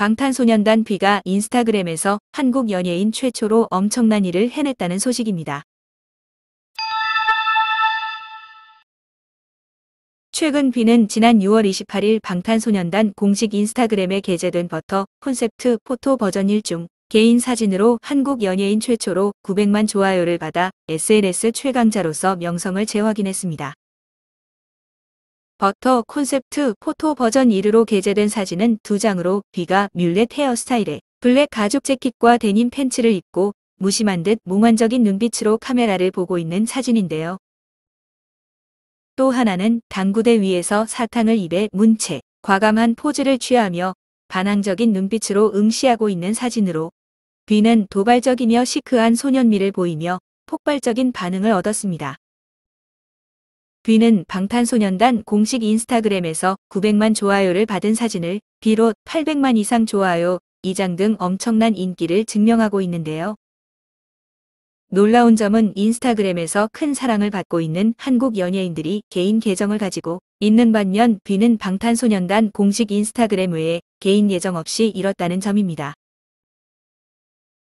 방탄소년단 B가 인스타그램에서 한국 연예인 최초로 엄청난 일을 해냈다는 소식입니다. 최근 B는 지난 6월 28일 방탄소년단 공식 인스타그램에 게재된 버터 콘셉트 포토 버전 1 중 개인 사진으로 한국 연예인 최초로 900만 좋아요를 받아 SNS 최강자로서 명성을 재확인했습니다. 버터 콘셉트 포토 버전 1으로 게재된 사진은 두 장으로 비가 뮬렛 헤어스타일에 블랙 가죽 재킷과 데님 팬츠를 입고 무심한 듯 몽환적인 눈빛으로 카메라를 보고 있는 사진인데요. 또 하나는 당구대 위에서 사탕을 입에 문채 과감한 포즈를 취하며 반항적인 눈빛으로 응시하고 있는 사진으로 비는 도발적이며 시크한 소년미를 보이며 폭발적인 반응을 얻었습니다. 뷔는 방탄소년단 공식 인스타그램에서 900만 좋아요를 받은 사진을 비롯 800만 이상 좋아요, 2장 등 엄청난 인기를 증명하고 있는데요. 놀라운 점은 인스타그램에서 큰 사랑을 받고 있는 한국 연예인들이 개인 계정을 가지고 있는 반면 뷔는 방탄소년단 공식 인스타그램 외에 개인 예정 없이 잃었다는 점입니다.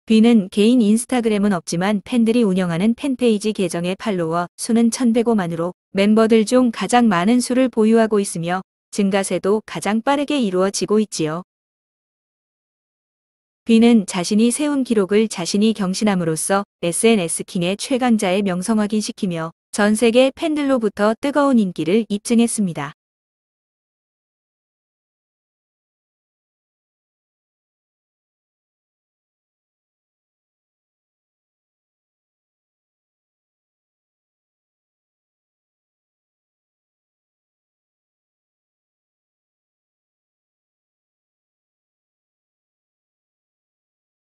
뷔는 개인 인스타그램은 없지만 팬들이 운영하는 팬페이지 계정의 팔로워 수는 1,105만으로 멤버들 중 가장 많은 수를 보유하고 있으며 증가세도 가장 빠르게 이루어지고 있지요. 뷔는 자신이 세운 기록을 자신이 경신함으로써 SNS킹의 최강자의 명성 확인시키며 전 세계 팬들로부터 뜨거운 인기를 입증했습니다.